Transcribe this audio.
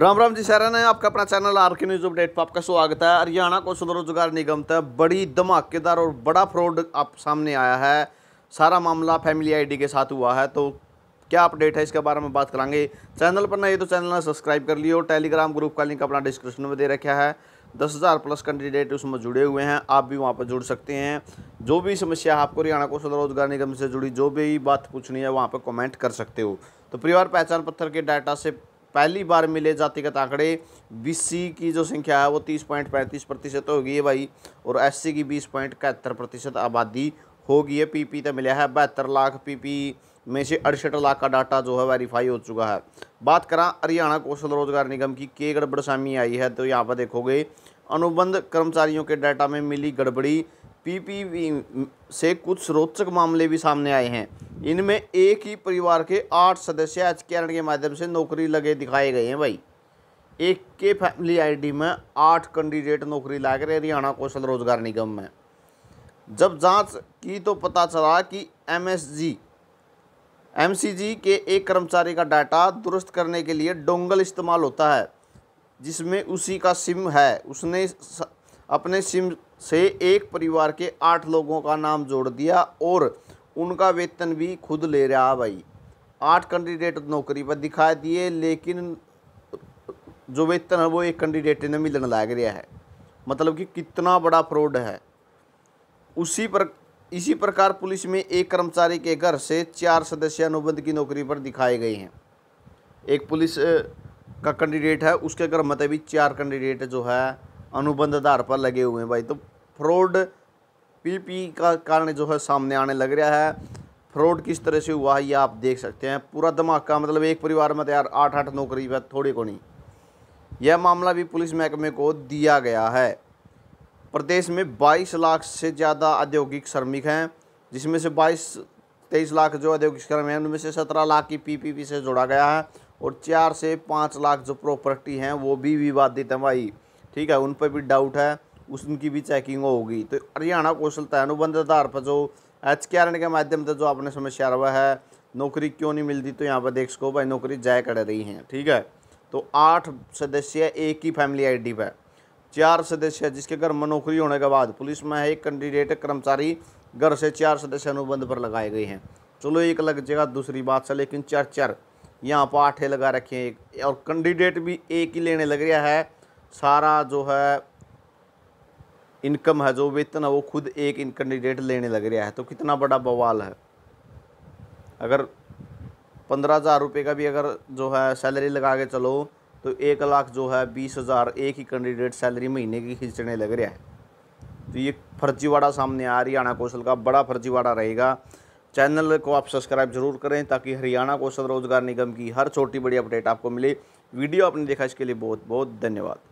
राम राम जी सारा ने आपका अपना channel R K news update पर आपका स्वागत है हरियाणा कौशल रोजगार निगम तक बड़ी धमाकेदार और बड़ा फ्रॉड आप सामने आया है सारा मामला फैमिली आईडी के साथ हुआ है तो क्या अपडेट है इसके बारे में बात करेंगे चैनल पर नहीं तो चैनल ने सब्सक्राइब कर लियो टेलीग्राम ग्रुप का लिंक अपना डिस्क्रिप्शन में दे रखा है दस हज़ार प्लस कैंडिडेट उसमें जुड़े हुए हैं आप भी वहाँ पर जुड़ सकते हैं जो भी समस्या है आपको हरियाणा कौशल रोजगार निगम से जुड़ी जो भी बात पूछनी है वहाँ पर कमेंट कर सकते हो तो परिवार पहचान पत्थर के डाटा से पहली बार मिले जातिगत आंकड़े बीसी की जो संख्या है वो तीस पॉइंट पैंतीस प्रतिशत तो होगी है भाई और एससी की बीस पॉइंट इकहत्तर प्रतिशत आबादी होगी है पीपी तो मिला है बहत्तर लाख पीपी में से अड़सठ लाख का डाटा जो है वेरीफाई हो चुका है बात करा हरियाणा कौशल रोजगार निगम की के गड़बड़ आई है तो यहाँ पर देखोगे अनुबंध कर्मचारियों के डाटा में मिली गड़बड़ी पीपीवी से कुछ रोचक मामले भी सामने आए हैं इनमें एक ही परिवार के आठ सदस्य एच के माध्यम से नौकरी लगे दिखाए गए हैं भाई एक के फैमिली आईडी में आठ कैंडिडेट नौकरी लाकर हरियाणा कौशल रोजगार निगम में जब जांच की तो पता चला कि एमएसजी एमसीजी के एक कर्मचारी का डाटा दुरुस्त करने के लिए डोंगल इस्तेमाल होता है जिसमें उसी का सिम है उसने अपने सिम से एक परिवार के आठ लोगों का नाम जोड़ दिया और उनका वेतन भी खुद ले रहा भाई आठ कैंडिडेट नौकरी पर दिखा दिए लेकिन जो वेतन है वो एक कैंडिडेट ने मिलने लग रहा है मतलब कि कितना बड़ा फ्रॉड है उसी पर इसी प्रकार पुलिस में एक कर्मचारी के घर से चार सदस्य अनुबंध की नौकरी पर दिखाए गए हैं एक पुलिस का कैंडिडेट है उसके घर मतलब भी चार कैंडिडेट जो है अनुबंध आधार पर लगे हुए हैं भाई तो फ्रॉड पीपी का कारण जो है सामने आने लग रहा है फ्रॉड किस तरह से हुआ है ये आप देख सकते हैं पूरा धमाका मतलब एक परिवार में तैयार तो यार आठ आठ नौकरी पर थोड़ी को नहीं यह मामला भी पुलिस महकमे को दिया गया है प्रदेश में 22 लाख से ज़्यादा औद्योगिक श्रमिक हैं जिसमें से 22 तेईस लाख जो औद्योगिक श्रमिक हैं उनमें से 17 लाख की पीपीपी से जोड़ा गया है और चार से पाँच लाख जो प्रॉपर्टी हैं वो भी विवादित हैं भाई ठीक है उन पर भी डाउट है उसकी भी चेकिंग होगी तो हरियाणा कौशलता अनुबंध आधार पर जो एच के आर के माध्यम से जो आपने समस्या हुआ है नौकरी क्यों नहीं मिलती तो यहाँ पर देख सको भाई नौकरी जाय कर रही हैं ठीक है तो आठ सदस्य एक ही फैमिली आईडी पर चार सदस्य जिसके घर में नौकरी होने के बाद पुलिस में एक कैंडिडेट कर्मचारी घर से चार सदस्य अनुबंध पर लगाए गए हैं चलो एक लग जाएगा दूसरी बात से लेकिन चार चार यहाँ पर आठे लगा रखे हैं एक और कैंडिडेट भी एक ही लेने लग रहा है सारा जो है इनकम है जो वेतन है वो खुद एक इन कैंडिडेट लेने लग रहा है तो कितना बड़ा बवाल है अगर पंद्रह हज़ार रुपये का भी अगर जो है सैलरी लगा के चलो तो एक लाख जो है बीस हज़ार एक ही कैंडिडेट सैलरी महीने की खींचने लग रहा है तो ये फर्जीवाड़ा सामने आ हरियाणा कौशल का बड़ा फर्जीवाड़ा रहेगा चैनल को आप सब्सक्राइब जरूर करें ताकि हरियाणा कौशल रोजगार निगम की हर छोटी बड़ी अपडेट आपको मिले वीडियो आपने देखा इसके लिए बहुत बहुत धन्यवाद